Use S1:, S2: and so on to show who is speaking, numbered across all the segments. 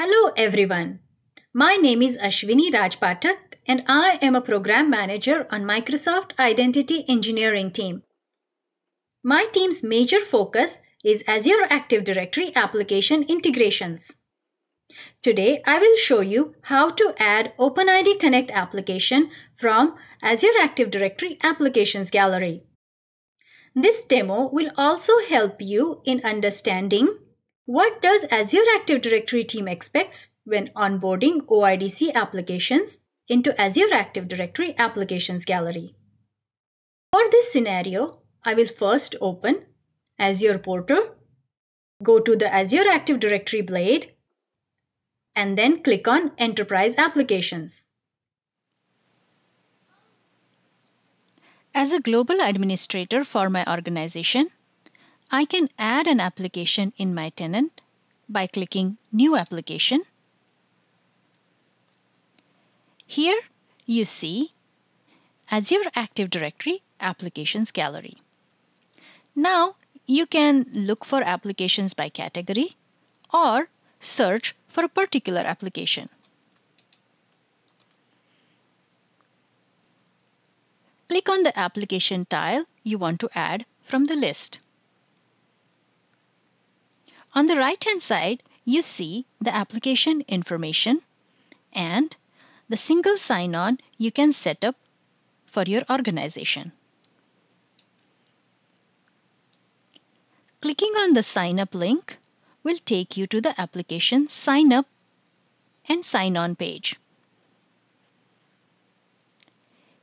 S1: Hello everyone. My name is Ashwini Rajpatak and I am a program manager on Microsoft Identity Engineering team. My team's major focus is Azure Active Directory application integrations. Today I will show you how to add OpenID Connect application from Azure Active Directory Applications Gallery. This demo will also help you in understanding what does Azure Active Directory team expects when onboarding OIDC applications into Azure Active Directory Applications Gallery? For this scenario, I will first open Azure Portal, go to the Azure Active Directory blade, and then click on Enterprise Applications. As a global administrator for my organization, I can add an application in my tenant by clicking New Application. Here you see Azure Active Directory Applications Gallery. Now you can look for applications by category or search for a particular application. Click on the application tile you want to add from the list. On the right hand side, you see the application information and the single sign-on you can set up for your organization. Clicking on the sign up link will take you to the application sign up and sign on page.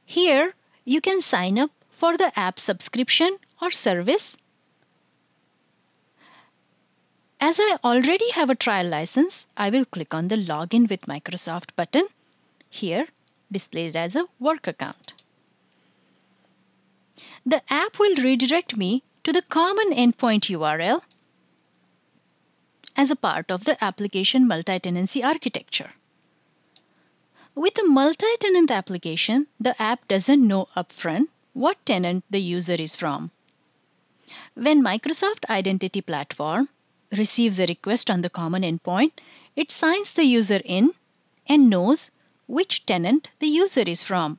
S1: Here you can sign up for the app subscription or service As I already have a trial license, I will click on the Login with Microsoft button here displayed as a work account. The app will redirect me to the common endpoint URL as a part of the application multi-tenancy architecture. With a multi-tenant application, the app doesn't know upfront what tenant the user is from. When Microsoft Identity Platform receives a request on the common endpoint, it signs the user in and knows which tenant the user is from.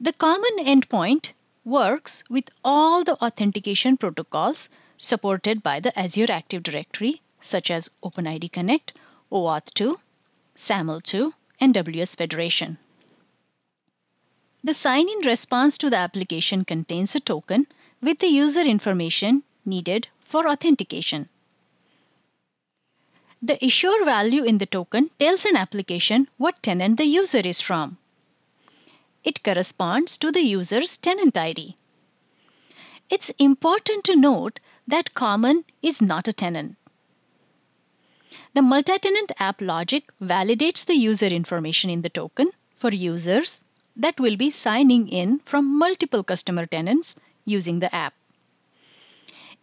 S1: The common endpoint works with all the authentication protocols supported by the Azure Active Directory such as OpenID Connect, OAuth2, SAML2, and WS Federation. The sign-in response to the application contains a token with the user information needed for authentication. The issuer value in the token tells an application what tenant the user is from. It corresponds to the user's tenant ID. It's important to note that common is not a tenant. The multi-tenant app logic validates the user information in the token for users that will be signing in from multiple customer tenants using the app.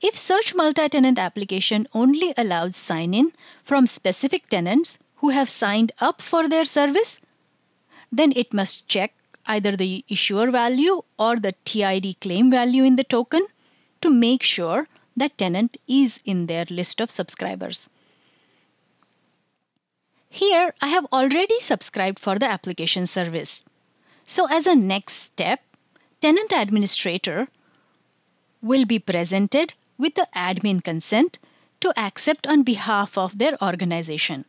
S1: If search multi-tenant application only allows sign-in from specific tenants who have signed up for their service, then it must check either the issuer value or the TID claim value in the token to make sure that tenant is in their list of subscribers. Here, I have already subscribed for the application service. So as a next step, tenant administrator will be presented with the admin consent to accept on behalf of their organization.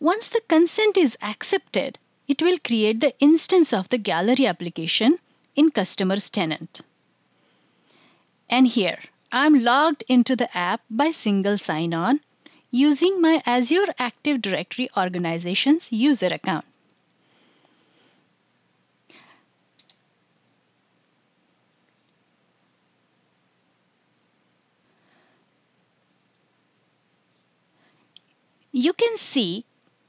S1: Once the consent is accepted, it will create the instance of the gallery application in customer's tenant. And here, I'm logged into the app by single sign-on using my Azure Active Directory Organization's user account. you can see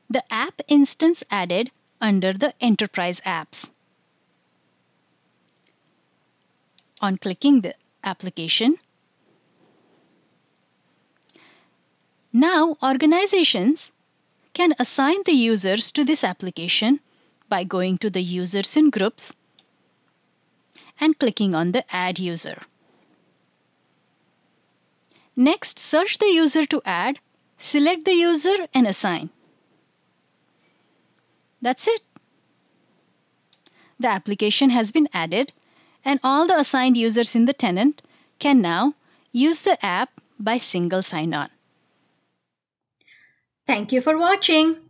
S1: the app instance added under the enterprise apps. On clicking the application, now organizations can assign the users to this application by going to the users in groups and clicking on the add user. Next, search the user to add Select the user and assign. That's it. The application has been added and all the assigned users in the tenant can now use the app by single sign-on. Thank you for watching.